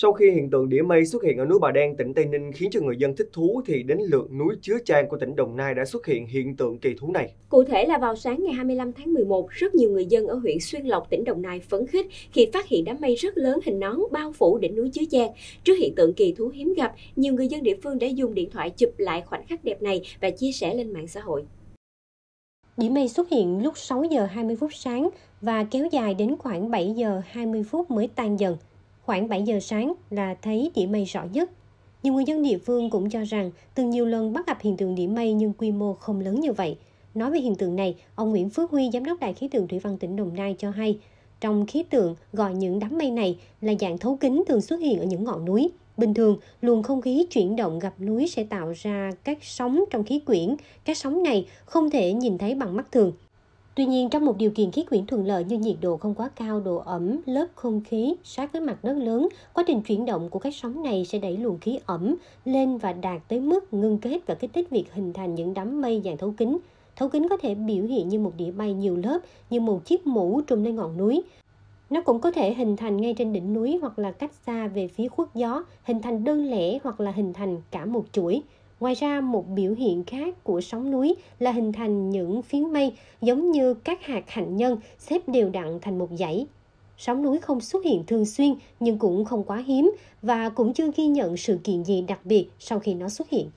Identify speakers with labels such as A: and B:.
A: Sau khi hiện tượng đĩa mây xuất hiện ở núi Bà Đen, tỉnh Tây Ninh khiến cho người dân thích thú thì đến lượt núi Chứa Trang của tỉnh Đồng Nai đã xuất hiện hiện tượng kỳ thú này.
B: Cụ thể là vào sáng ngày 25 tháng 11, rất nhiều người dân ở huyện Xuyên Lộc, tỉnh Đồng Nai phấn khích khi phát hiện đám mây rất lớn hình nón bao phủ đỉnh núi Chứa Trang. Trước hiện tượng kỳ thú hiếm gặp, nhiều người dân địa phương đã dùng điện thoại chụp lại khoảnh khắc đẹp này và chia sẻ lên mạng xã hội.
C: Đĩa mây xuất hiện lúc 6 giờ 20 phút sáng và kéo dài đến khoảng 7 giờ 20 phút mới tan dần. Khoảng 7 giờ sáng là thấy điểm mây rõ nhất. Nhiều người dân địa phương cũng cho rằng từng nhiều lần bắt gặp hiện tượng điểm mây nhưng quy mô không lớn như vậy. Nói về hiện tượng này, ông Nguyễn Phước Huy, giám đốc Đài khí tượng thủy văn tỉnh Đồng Nai cho hay, trong khí tượng gọi những đám mây này là dạng thấu kính thường xuất hiện ở những ngọn núi. Bình thường, luồng không khí chuyển động gặp núi sẽ tạo ra các sóng trong khí quyển. Các sóng này không thể nhìn thấy bằng mắt thường. Tuy nhiên, trong một điều kiện khí quyển thuận lợi như nhiệt độ không quá cao, độ ẩm, lớp không khí sát với mặt đất lớn, quá trình chuyển động của các sóng này sẽ đẩy luồng khí ẩm lên và đạt tới mức ngưng kết và kích thích việc hình thành những đám mây dạng thấu kính. Thấu kính có thể biểu hiện như một đĩa bay nhiều lớp, như một chiếc mũ trùm lên ngọn núi. Nó cũng có thể hình thành ngay trên đỉnh núi hoặc là cách xa về phía khuất gió, hình thành đơn lẻ hoặc là hình thành cả một chuỗi. Ngoài ra, một biểu hiện khác của sóng núi là hình thành những phiến mây giống như các hạt hạnh nhân xếp đều đặn thành một dãy. Sóng núi không xuất hiện thường xuyên nhưng cũng không quá hiếm và cũng chưa ghi nhận sự kiện gì đặc biệt sau khi nó xuất hiện.